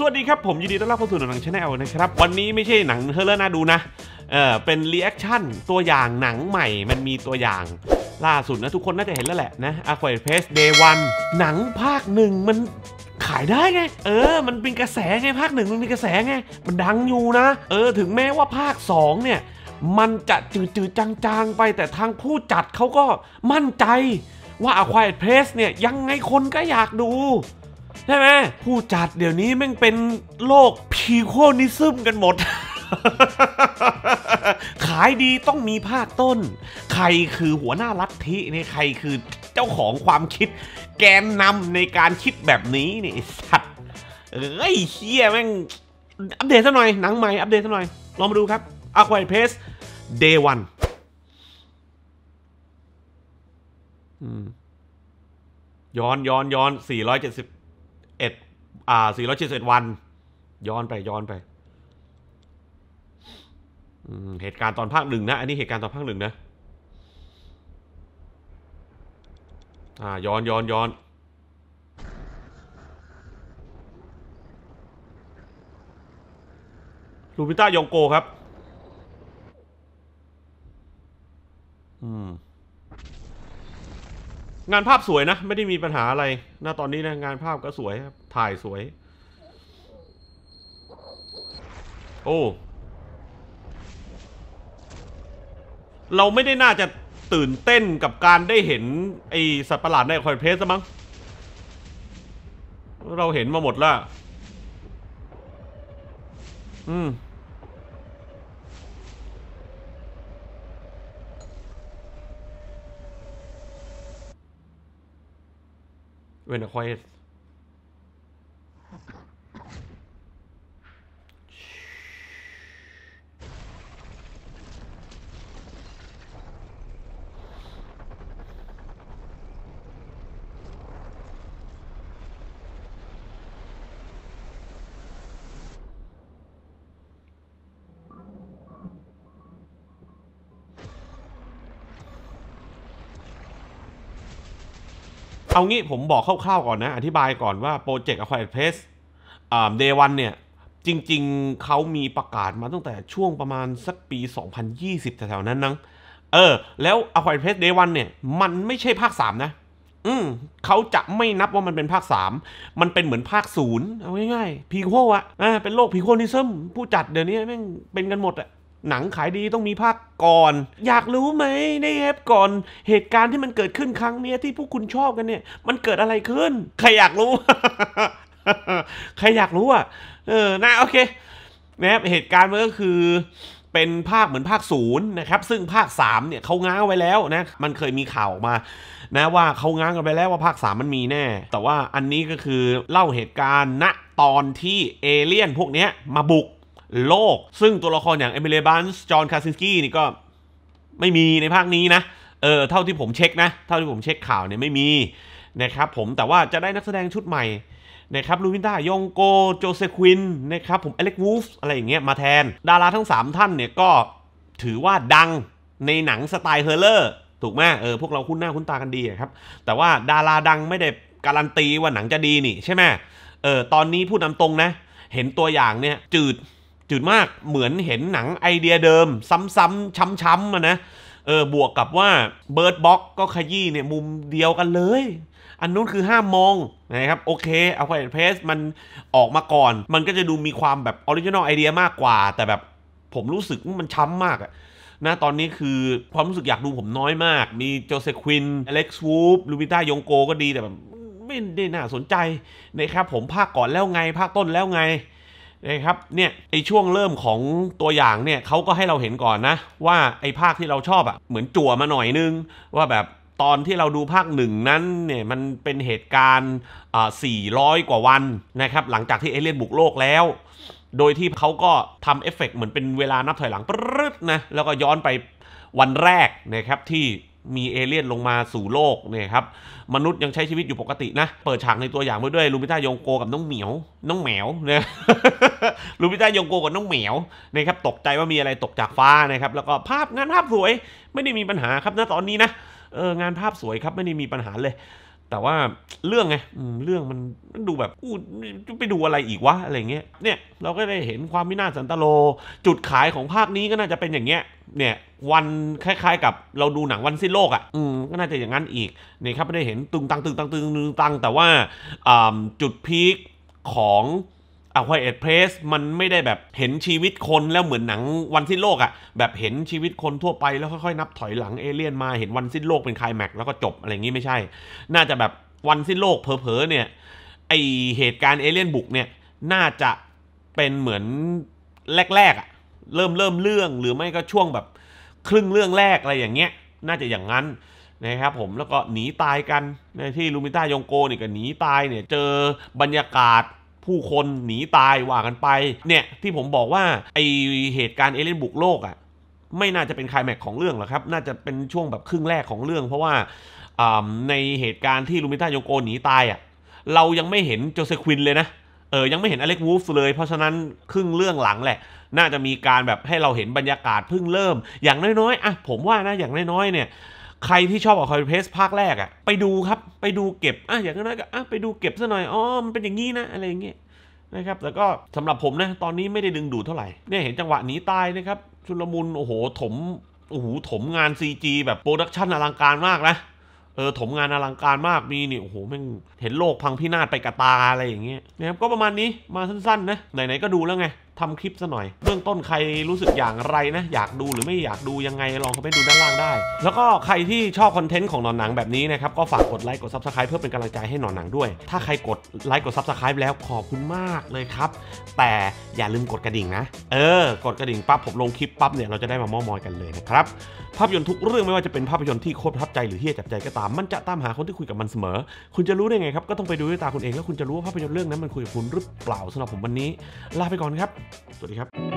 สวัสดีครับ ผมยินดีต้อนรับเข้าสู่หนังชาแนลนะครับ วันนี้ไม่ใช่หนังเฮเลอร์น่าดูนะเออเป็นรีแอคชั่นตัวอย่างหนังใหม่มันมีตัวอย่างล่าสุดนะ ทุกคนน่าจะเห็นแล้วแหละนะอควายเพสเดย์วันหนังภาคหนึ่งมันขายได้ไง เออมันเป็นกระแสไง ภาคหนึ่งมันเป็นกระแสไง มันดังอยู่นะ เออถึงแม้ว่าภาค 2 เนี่ยมันจะจืดๆจางๆไป แต่ทางผู้จัดเขาก็มั่นใจว่าอะควายเพสเนี่ยยังไงคนก็อยากดูใช่ไหมผู้จัดเดี๋ยวนี้แม่งเป็นโลกพีโคนิซึมกันหมด ขายดีต้องมีภาคต้น ใครคือหัวหน้าลัทธินี่ใครคือเจ้าของความคิดแกนนำในการคิดแบบนี้นี่สัตว์ เอ้ยเฮียแม่ง อัปเดตซะหน่อยหนังใหม่ อัปเดตซะหน่อยลองมาดูครับ a q u a r i p a c e Day One ย้อนย้อนย้อน 470เอ็ดอ่าสี่ร้อยเจ็ดสิบเอ็ดวัน ย้อนไปย้อนไป เหตุการณ์ตอนภาคหนึ่งนะ อันนี้เหตุการณ์ตอนภาคหนึ่งนะ อ่า ย้อนย้อนย้อน ลูปิต้า ยองโกครับ อืมงานภาพสวยนะ ไม่ได้มีปัญหาอะไรนะตอนนี้นะ งานภาพก็สวยถ่ายสวย โอ้ เราไม่ได้น่าจะตื่นเต้นกับการได้เห็น ไอสัตว์ประหลาดในคอยเพสมั้ง เราเห็นมาหมดแล้ว อืม when a quiet เอางี้ผมบอกคร่าวๆ ก่อนนะ อธิบายก่อนว่าโปรเจกต์ Acquired p อ่า e เดวันเนี่ย จริงๆเขามีประกาศมาตั้งแต่ช่วงประมาณสักปี 2020แถวๆนั้นนังเออ แล้ว Acquired p l a s e Day นเนี่ย มันไม่ใช่ภาค 3 นะ อืมเขาจะไม่นับว่ามันเป็นภาค 3 มันเป็นเหมือนภาคศูนย์เอาง่ายๆพีโคอะอ่าเป็นโลกพีโคนิซึมผู้จัดเดี๋ยวนี้แม่งเป็นกันหมดอะหนังขายดีต้องมีภาคก่อน อยากรู้ไหมในเอฟก่อน เหตุการณ์ที่มันเกิดขึ้นครั้งเนี้ยที่พวกคุณชอบกันเนี่ย มันเกิดอะไรขึ้น ใครอยากรู้ใครอยากรู้อ่ะ เออนะโอเคนะ่ยเหตุการณ์มันก็คือเป็นภาคเหมือนภาคศูนย์นะครับ ซึ่งภาค3เนี่ยเขาง้างไว้แล้วนะมันเคยมีข่าวออกมา นะว่าเขาง้างกันไปแล้วว่าภาค3มันมีแน่แต่ว่าอันนี้ก็คือเล่าเหตุการณ์ณตอนที่เอเลี่ยนพวกเนี้ยมาบุกโลก ซึ่งตัวละครอย่างเอมิเลบันส์จอห์นคาซินสกี้นี่ก็ไม่มีในภาคนี้นะ เออเท่าที่ผมเช็คนะเท่าที่ผมเช็คข่าวเนี่ยไม่มีนะครับผมแต่ว่าจะได้นักแสดงชุดใหม่นะครับลูวินดายองโก โจเซควินนะครับผมเอเล็กวูฟอะไรอย่างเงี้ยมาแทน ดาราทั้ง 3 ท่านเนี่ยก็ถือว่าดังในหนังสไตล์เฮอร์เลอร์ถูกไหมเออพวกเราคุ้นหน้าคุ้นตากันดีครับ แต่ว่าดาราดังไม่ได้การันตีว่าหนังจะดีนี่ใช่ไหมเออตอนนี้พูดตามตรงนะเห็นตัวอย่างเนี่ยจืดจืดมากเหมือนเห็นหนังไอเดียเดิม ซ้ำๆ ช้ำๆนะเออบวกกับว่าเบิร์ดบ็อกก็ขยี้เนี่ยมุมเดียวกันเลย อันนู้นคือห้ามมองนะครับโอเคเอาไวเพสมันออกมาก่อนมันก็จะดูมีความแบบออริจินอลไอเดียมากกว่า แต่แบบผมรู้สึกมันช้ำมากอะนะตอนนี้คือความรู้สึกอยากดูผมน้อยมาก มีโจเซควินอเล็กซ์วูฟลูบิต้ายงโกก็ดีแต่แบบไม่ได้น่าสนใจนะครับผมภาคก่อนแล้วไง ภาคต้นแล้วไงนะครับเนี่ยไอช่วงเริ่มของตัวอย่างเนี่ยเขาก็ให้เราเห็นก่อนนะว่าไอภาคที่เราชอบอะ่ะเหมือนจั่วมาหน่อยนึง ว่าแบบตอนที่เราดูภาคหนึ่งนั้นเนี่ยมันเป็นเหตุการณ์อ่า400 กว่าวันนะครับหลังจากที่เอเลี่ยนบุกโลกแล้ว โดยที่เขาก็ทำเอฟเฟกเหมือนเป็นเวลานับถอยหลังปรึ๊ดนะแล้วก็ย้อนไปวันแรกนะครับที่มีเอเลี่ยนลงมาสู่โลกเนี่ยครับมนุษย์ยังใช้ชีวิตอยู่ปกตินะ เปิดฉากในตัวอย่างไปด้วยลูมิต้ายงโก กับน้องเหมียวน้องเหมียวนะลูมิต้ายงโกกับน้องเหมียวนะครับตกใจว่ามีอะไรตกจากฟ้านะครับ แล้วก็ภาพงานภาพสวยไม่ได้มีปัญหาครับนะตอนนี้นะเออ งานภาพสวยครับไม่ได้มีปัญหาเลยแต่ว่าเรื่องไงเรื่องมันดูแบบอู้ไปดูอะไรอีกวะอะไรเงี้ย เนี่ยเราก็ได้เห็นความมินาสันตโล จุดขายของภาคนี้ก็น่าจะเป็นอย่างเงี้ย เนี่ยวันคล้ายๆกับเราดูหนังวันสิ้นโลกอะ่ะ อืม ก็น่าจะอย่างนั้นอีกเนี่ยครับไม่ได้เห็นตึงตังตึงตังตึงตัง แต่ว่าจุดพีคของอควาเอ็ดเพรสมันไม่ได้แบบเห็นชีวิตคนแล้วเหมือนหนังวันสิ้นโลกอะ่ะแบบเห็นชีวิตคนทั่วไปแล้วค่อยๆนับถอยหลังเอเลี่ยนมา เห็นวันสิ้นโลกเป็นคลายแม็กแล้วก็จบอะไรอย่างนี้ไม่ใช่ น่าจะแบบวันสิ้นโลกเพอๆเนี่ยไอเหตุการณ์เอเลี่ยนบุกเนี่ยน่าจะเป็นเหมือนแรกๆอะ่ะเริ่มเริ่มเรื่องหรือไม่ก็ช่วงแบบครึ่งเรื่องแรกอะไรอย่างเงี้ยน่าจะอย่างนั้นนะครับผมแล้วก็หนีตายกันที่ลูมิต้ายองโกนี่ก็หนีตายเนี่ยเจอบรรยากาศผู้คนหนีตายว่ากันไปเนี่ยที่ผมบอกว่าไอเหตุการณ์เอเลนบุกโลกอ่ะไม่น่าจะเป็นคลายแม็กของเรื่องหรอกครับน่าจะเป็นช่วงแบบครึ่งแรกของเรื่อง เพราะว่าในเหตุการณ์ที่ลูมิต้าโยโกหนีตายอ่ะเรายังไม่เห็นโจเซควินเลยนะเออยังไม่เห็นอเล็กวูฟเลยเพราะฉะนั้นครึ่งเรื่องหลังแหละ น่าจะมีการแบบให้เราเห็นบรรยากาศเพิ่งเริ่มอย่างน้อยๆอ่ะผมว่านะอย่างน้อยๆเนี่ยใครที่ชอบออคอยเพสภาคแรกอะไปดูครับไปดูเก็บอ่ะอย่างน้อยก็อ่ะไปดูเก็บซะหน่อยอ๋อมันเป็นอย่างนี้นะอะไรอย่างเงี้ยนะครับแต่ก็สำหรับผมนะตอนนี้ไม่ได้ดึงดูดเท่าไหร่เนี่ยเห็นจังหวะหนีตายนะครับชุลมุนโอ้โหถมโอ้โหถมงาน CG แบบโปรดักชันอลังการมากนะเออถมงานอลังการมากมีนี่โอ้โหแม่งเห็นโลกพังพินาศไปกระตาอะไรอย่างเงี้ยนะครับก็ประมาณนี้มาสั้นๆนะไหนๆก็ดูแล้วไงทำคลิปซะหน่อย เบื้องต้นใครรู้สึกอย่างไรนะ อยากดูหรือไม่อยากดูยังไงลองเข้าไปดูด้านล่างได้ แล้วก็ใครที่ชอบคอนเทนต์ของหนอนหนังแบบนี้นะครับ ก็ฝากกดไลค์กดซับสไครป์เพื่อเป็นกำลังใจให้หนอนหนังด้วย ถ้าใครกดไลค์กดซับสไครป์แล้วขอบคุณมากเลยครับ แต่อย่าลืมกดกระดิ่งนะ เออ กดกระดิ่งปั๊บผม ลงคลิปปั๊บเนี่ยเราจะได้มามอมอยกันเลยนะครับภาพยนตร์ทุกเรื่องไม่ว่าจะเป็นภาพยนตร์ที่โคตรทับใจหรือที่จับใจก็ตาม มันจะตามหาคนที่คุยกับมันเสมอ คุณจะรู้ได้ไงครับก็ต้องไปดูด้วยตาคุณเองแล้วคุณจะรู้ว่าภาพยนตร์เรื่องนั้นมันคุยกับคุณหรือเปล่าสำหรับผมวันนี้ลาไปก่อนครับ have